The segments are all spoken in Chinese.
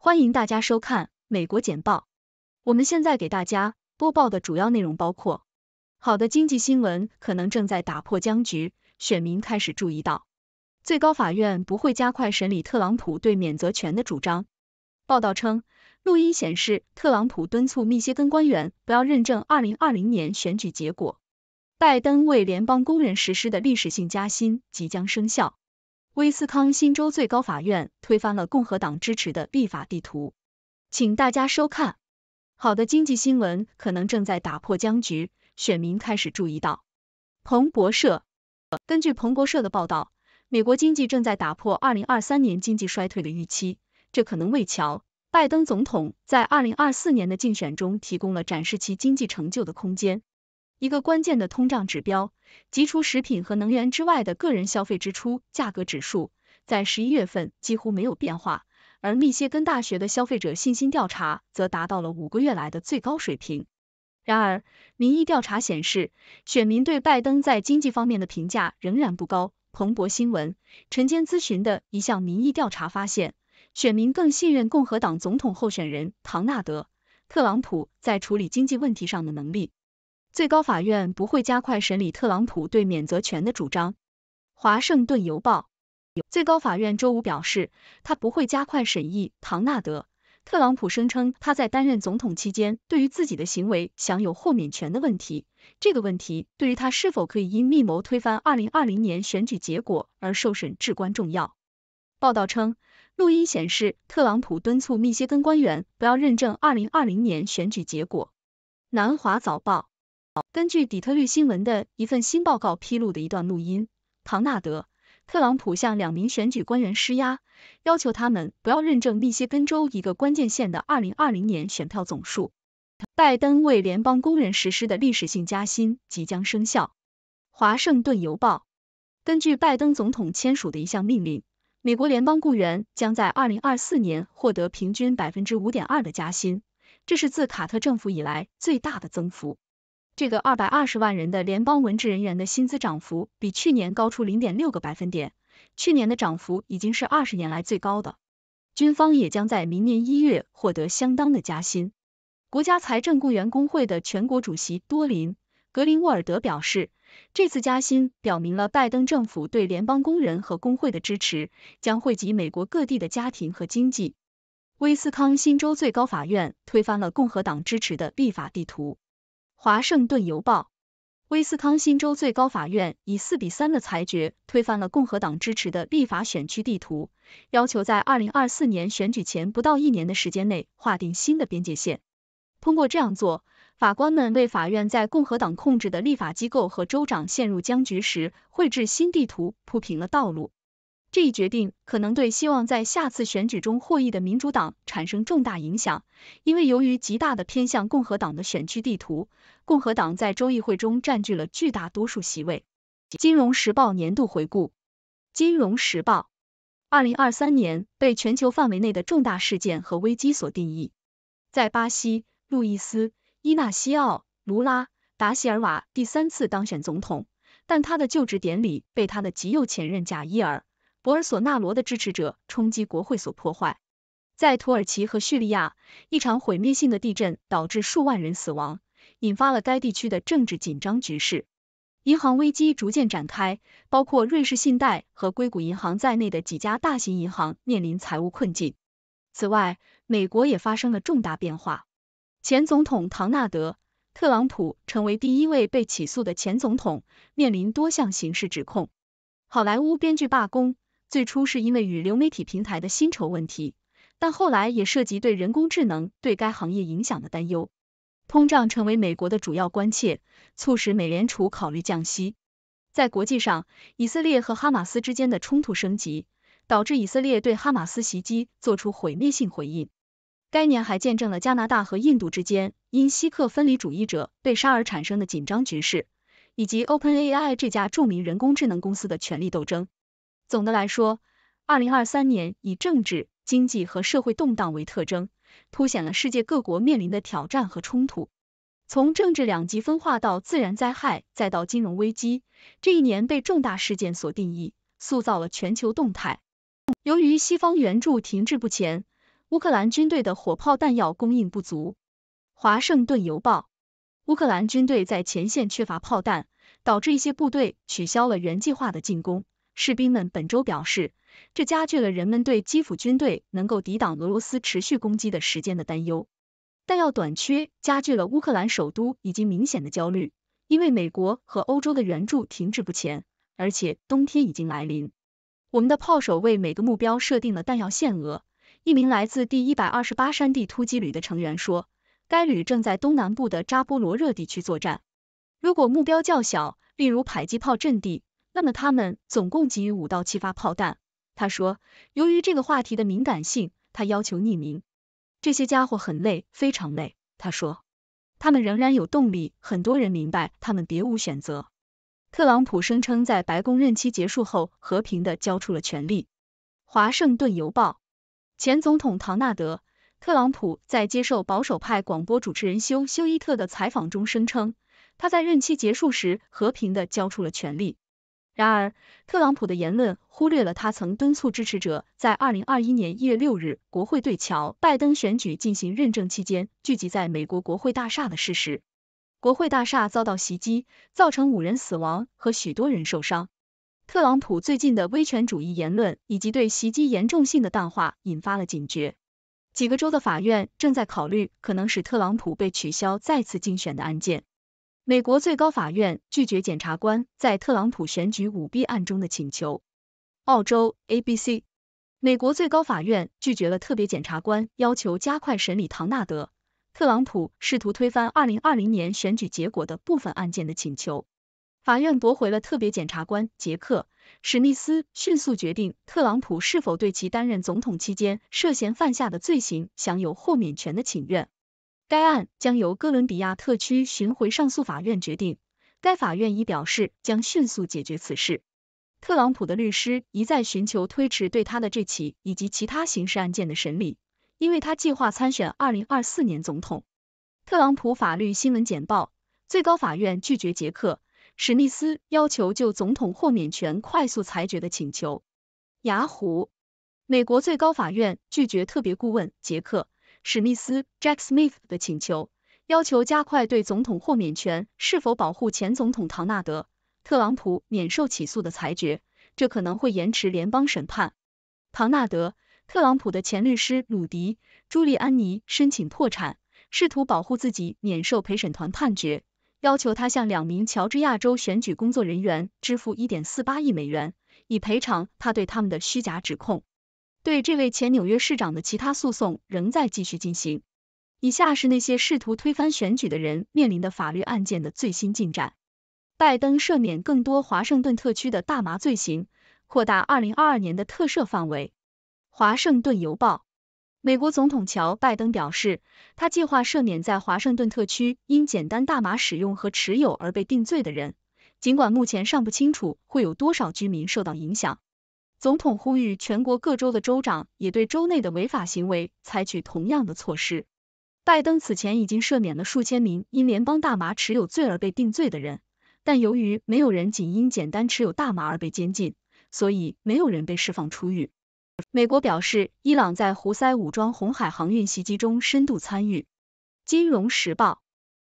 欢迎大家收看美国简报。我们现在给大家播报的主要内容包括：好的经济新闻可能正在打破僵局，选民开始注意到。最高法院不会加快审理特朗普对免责权的主张。报道称，录音显示特朗普敦促密歇根官员不要认证二零二零年选举结果。拜登为联邦工人实施的历史性加薪即将生效。威斯康星州最高法院推翻了共和党支持的立法地图，请大家收看。好的经济新闻可能正在打破僵局，选民开始注意到。彭博社根据彭博社的报道，美国经济正在打破二零二三年经济衰退的预期，这可能为乔·拜登总统在二零二四年的竞选中提供了展示其经济成就的空间。一个关键的通胀指标，即除食品和能源之外的个人消费支出价格指数，在十一月份几乎没有变化，而密歇根大学的消费者信心调查则达到了五个月来的最高水平。然而，民意调查显示，选民对拜登在经济方面的评价仍然不高。彭博新闻、晨间咨询的一项民意调查发现，选民更信任共和党总统候选人唐纳德·特朗普在处理经济问题上的能力。最高法院不会加快审理特朗普对免责权的主张。华盛顿邮报，最高法院周五表示，他不会加快审议唐纳德·特朗普声称他在担任总统期间对于自己的行为享有豁免权的问题。这个问题对于他是否可以因密谋推翻2020年选举结果而受审至关重要。报道称，录音显示特朗普敦促密歇根官员不要认证2020年选举结果。南华早报。根据底特律新闻的一份新报告披露的一段录音，唐纳德·特朗普向两名选举官员施压，要求他们不要认证密歇根州一个关键县的二零二零年选票总数。拜登为联邦工人实施的历史性加薪即将生效。华盛顿邮报根据拜登总统签署的一项命令，美国联邦雇员将在二零二四年获得平均百分之五点二的加薪，这是自卡特政府以来最大的增幅。这个二百二十万人的联邦文职人员的薪资涨幅比去年高出零点六个百分点，去年的涨幅已经是二十年来最高的。军方也将在明年一月获得相当的加薪。国家财政雇员工会的全国主席多林·格林沃尔德表示，这次加薪表明了拜登政府对联邦工人和工会的支持，将惠及美国各地的家庭和经济。威斯康星州最高法院推翻了共和党支持的立法地图。《华盛顿邮报》：威斯康星州最高法院以四比三的裁决推翻了共和党支持的立法选区地图，要求在二零二四年选举前不到一年的时间内划定新的边界线。通过这样做，法官们为法院在共和党控制的立法机构和州长陷入僵局时绘制新地图铺平了道路。这一决定可能对希望在下次选举中获益的民主党产生重大影响，因为由于极大的偏向共和党的选区地图，共和党在州议会中占据了巨大多数席位。金融时报年度回顾，金融时报，二零二三年被全球范围内的重大事件和危机所定义。在巴西，路易斯·伊纳西奥·卢拉·达席尔瓦第三次当选总统，但他的就职典礼被他的极右前任贾伊尔。博尔索纳罗的支持者冲击国会所破坏。在土耳其和叙利亚，一场毁灭性的地震导致数万人死亡，引发了该地区的政治紧张局势。银行危机逐渐展开，包括瑞士信贷和硅谷银行在内的几家大型银行面临财务困境。此外，美国也发生了重大变化，前总统唐纳德·特朗普成为第一位被起诉的前总统，面临多项刑事指控。好莱坞编剧罢工。最初是因为与流媒体平台的薪酬问题，但后来也涉及对人工智能对该行业影响的担忧。通胀成为美国的主要关切，促使美联储考虑降息。在国际上，以色列和哈马斯之间的冲突升级，导致以色列对哈马斯袭击做出毁灭性回应。该年还见证了加拿大和印度之间因锡克分离主义者被杀而产生的紧张局势，以及 OpenAI 这家著名人工智能公司的权力斗争。总的来说，二零二三年以政治、经济和社会动荡为特征，凸显了世界各国面临的挑战和冲突。从政治两极分化到自然灾害，再到金融危机，这一年被重大事件所定义，塑造了全球动态。由于西方援助停滞不前，乌克兰军队的火炮弹药供应不足。华盛顿邮报：乌克兰军队在前线缺乏炮弹，导致一些部队取消了原计划的进攻。士兵们本周表示，这加剧了人们对基辅军队能够抵挡俄罗斯持续攻击的时间的担忧。弹药短缺加剧了乌克兰首都已经明显的焦虑，因为美国和欧洲的援助停滞不前，而且冬天已经来临。我们的炮手为每个目标设定了弹药限额。一名来自第128山地突击旅的成员说，该旅正在东南部的扎波罗热地区作战。如果目标较小，例如迫击炮阵地，那么他们总共给予五到七发炮弹。他说，由于这个话题的敏感性，他要求匿名。这些家伙很累，非常累。他说，他们仍然有动力。很多人明白，他们别无选择。特朗普声称，在白宫任期结束后，和平的交出了权力。华盛顿邮报前总统唐纳德·特朗普在接受保守派广播主持人休·休伊特的采访中声称，他在任期结束时和平的交出了权力。然而，特朗普的言论忽略了他曾敦促支持者在二零二一年一月六日国会对乔·拜登选举进行认证期间聚集在美国国会大厦的事实。国会大厦遭到袭击，造成五人死亡和许多人受伤。特朗普最近的威权主义言论以及对袭击严重性的淡化，引发了警觉。几个州的法院正在考虑可能使特朗普被取消再次竞选的案件。美国最高法院拒绝检察官在特朗普选举舞弊案中的请求。澳洲 ABC，美国最高法院拒绝了特别检察官要求加快审理唐纳德·特朗普试图推翻二零二零年选举结果的部分案件的请求。法院驳回了特别检察官杰克·史密斯迅速决定特朗普是否对其担任总统期间涉嫌犯下的罪行享有豁免权的请愿。该案将由哥伦比亚特区巡回上诉法院决定。该法院已表示将迅速解决此事。特朗普的律师一再寻求推迟对他的这起以及其他刑事案件的审理，因为他计划参选二零二四年总统。特朗普法律新闻简报：最高法院拒绝杰克·史密斯要求就总统豁免权快速裁决的请求。雅虎：美国最高法院拒绝特别顾问杰克。史密斯 Jack Smith 的请求，要求加快对总统豁免权是否保护前总统唐纳德·特朗普免受起诉的裁决，这可能会延迟联邦审判。唐纳德·特朗普的前律师鲁迪·朱利安尼申请破产，试图保护自己免受陪审团判决，要求他向两名乔治亚州选举工作人员支付1.48亿美元，以赔偿他对他们的虚假指控。对这位前纽约市长的其他诉讼仍在继续进行。以下是那些试图推翻选举的人面临的法律案件的最新进展：拜登赦免更多华盛顿特区的大麻罪行，扩大2022年的特赦范围。华盛顿邮报，美国总统乔·拜登表示，他计划赦免在华盛顿特区因简单大麻使用和持有而被定罪的人，尽管目前尚不清楚会有多少居民受到影响。总统呼吁全国各州的州长也对州内的违法行为采取同样的措施。拜登此前已经赦免了数千名因联邦大麻持有罪而被定罪的人，但由于没有人仅因简单持有大麻而被监禁，所以没有人被释放出狱。美国表示，伊朗在胡塞武装红海航运袭击中深度参与。《金融时报》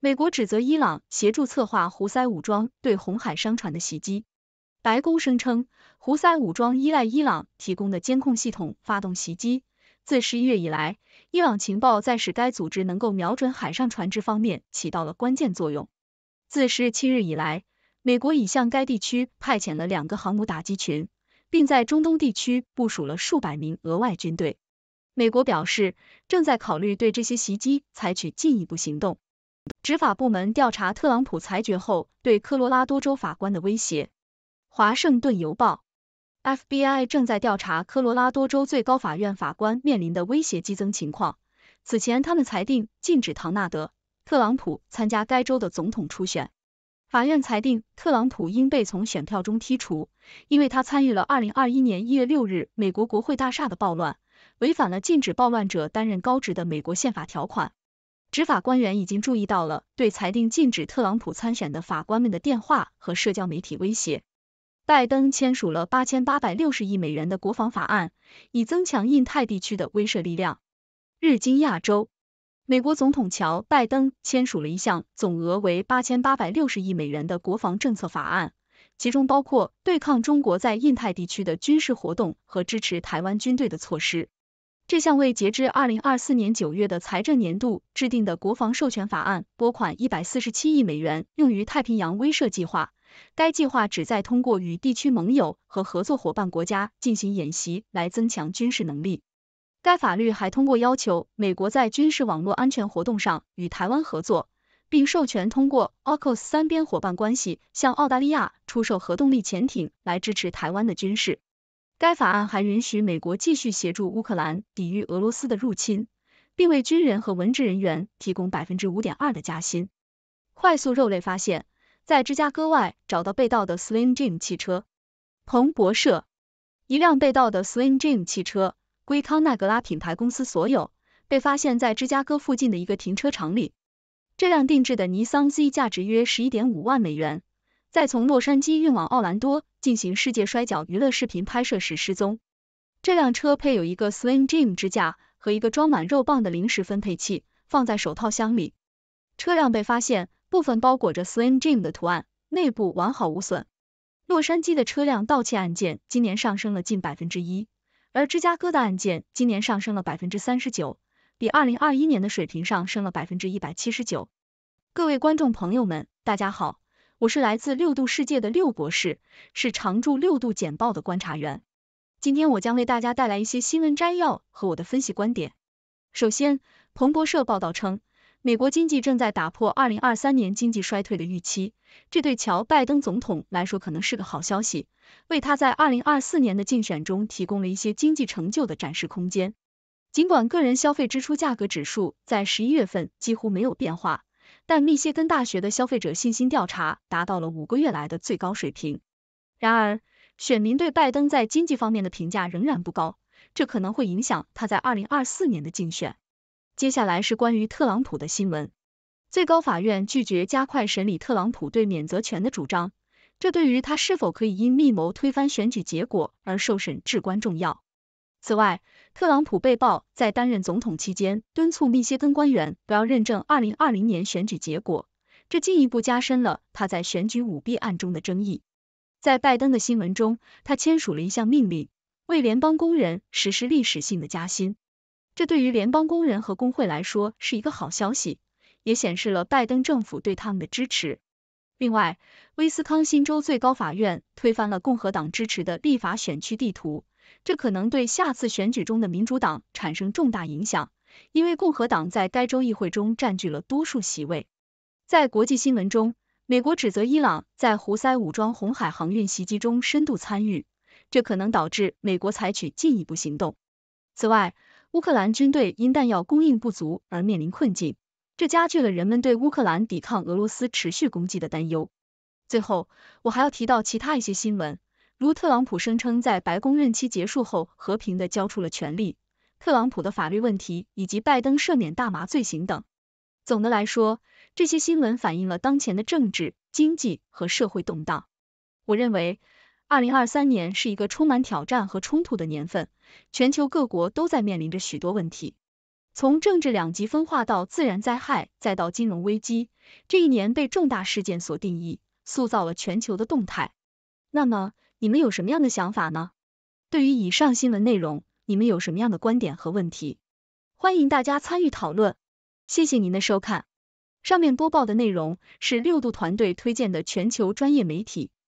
美国指责伊朗协助策划胡塞武装对红海商船的袭击。白宫声称。胡塞武装依赖伊朗提供的监控系统发动袭击。自十一月以来，伊朗情报在使该组织能够瞄准海上船只方面起到了关键作用。自十七日以来，美国已向该地区派遣了两个航母打击群，并在中东地区部署了数百名额外军队。美国表示，正在考虑对这些袭击采取进一步行动。执法部门调查特朗普裁决后对科罗拉多州法官的威胁。华盛顿邮报。FBI 正在调查科罗拉多州最高法院法官面临的威胁激增情况。此前，他们裁定禁止唐纳德·特朗普参加该州的总统初选。法院裁定，特朗普应被从选票中剔除，因为他参与了二零二一年一月六日美国国会大厦的暴乱，违反了禁止暴乱者担任高职的美国宪法条款。执法官员已经注意到了对裁定禁止特朗普参选的法官们的电话和社交媒体威胁。拜登签署了八千八百六十亿美元的国防法案，以增强印太地区的威慑力量。日经亚洲，美国总统乔·拜登签署了一项总额为八千八百六十亿美元的国防政策法案，其中包括对抗中国在印太地区的军事活动和支持台湾军队的措施。这项为截至二零二四年九月的财政年度制定的国防授权法案，拨款一百四十七亿美元用于太平洋威慑计划。该计划旨在通过与地区盟友和合作伙伴国家进行演习来增强军事能力。该法律还通过要求美国在军事网络安全活动上与台湾合作，并授权通过 AUKUS 三边伙伴关系向澳大利亚出售核动力潜艇来支持台湾的军事。该法案还允许美国继续协助乌克兰抵御俄罗斯的入侵，并为军人和文职人员提供百分之五点二的加薪。快速肉类发现。在芝加哥外找到被盗的 Slim Jim 汽车。彭博社，一辆被盗的 Slim Jim 汽车归康奈格拉品牌公司所有，被发现在芝加哥附近的一个停车场里。这辆定制的尼桑 Z 价值约十一点五万美元，在从洛杉矶运往奥兰多进行世界摔角娱乐视频拍摄时失踪。这辆车配有一个 Slim Jim 支架和一个装满肉棒的临时分配器，放在手套箱里。车辆被发现。部分包裹着 s l i m j i m 的图案，内部完好无损。洛杉矶的车辆盗窃案件今年上升了近百分之一，而芝加哥的案件今年上升了百分之三十九，比二零二一年的水平上升了百分之一百七十九。各位观众朋友们，大家好，我是来自六度世界的六博士，是常驻六度简报的观察员。今天我将为大家带来一些新闻摘要和我的分析观点。首先，彭博社报道称。美国经济正在打破2023年经济衰退的预期，这对乔·拜登总统来说可能是个好消息，为他在2024年的竞选中提供了一些经济成就的展示空间。尽管个人消费支出价格指数在十一月份几乎没有变化，但密歇根大学的消费者信心调查达到了五个月来的最高水平。然而，选民对拜登在经济方面的评价仍然不高，这可能会影响他在2024年的竞选。接下来是关于特朗普的新闻。最高法院拒绝加快审理特朗普对免责权的主张，这对于他是否可以因密谋推翻选举结果而受审至关重要。此外，特朗普被曝在担任总统期间敦促密歇根官员不要认证二零二零年选举结果，这进一步加深了他在选举舞弊案中的争议。在拜登的新闻中，他签署了一项命令，为联邦工人实施历史性的加薪。这对于联邦工人和工会来说是一个好消息，也显示了拜登政府对他们的支持。另外，威斯康星州最高法院推翻了共和党支持的立法选区地图，这可能对下次选举中的民主党产生重大影响，因为共和党在该州议会中占据了多数席位。在国际新闻中，美国指责伊朗在胡塞武装红海航运袭击中深度参与，这可能导致美国采取进一步行动。此外，乌克兰军队因弹药供应不足而面临困境，这加剧了人们对乌克兰抵抗俄罗斯持续攻击的担忧。最后，我还要提到其他一些新闻，如特朗普声称在白宫任期结束后和平的交出了权力，特朗普的法律问题以及拜登赦免大麻罪行等。总的来说，这些新闻反映了当前的政治、经济和社会动荡。我认为。二零二三年是一个充满挑战和冲突的年份，全球各国都在面临着许多问题，从政治两极分化到自然灾害，再到金融危机，这一年被重大事件所定义，塑造了全球的动态。那么，你们有什么样的想法呢？对于以上新闻内容，你们有什么样的观点和问题？欢迎大家参与讨论。谢谢您的收看。上面播报的内容是六度团队推荐的全球专业媒体。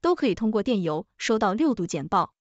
都可以通过电邮收到六度简报。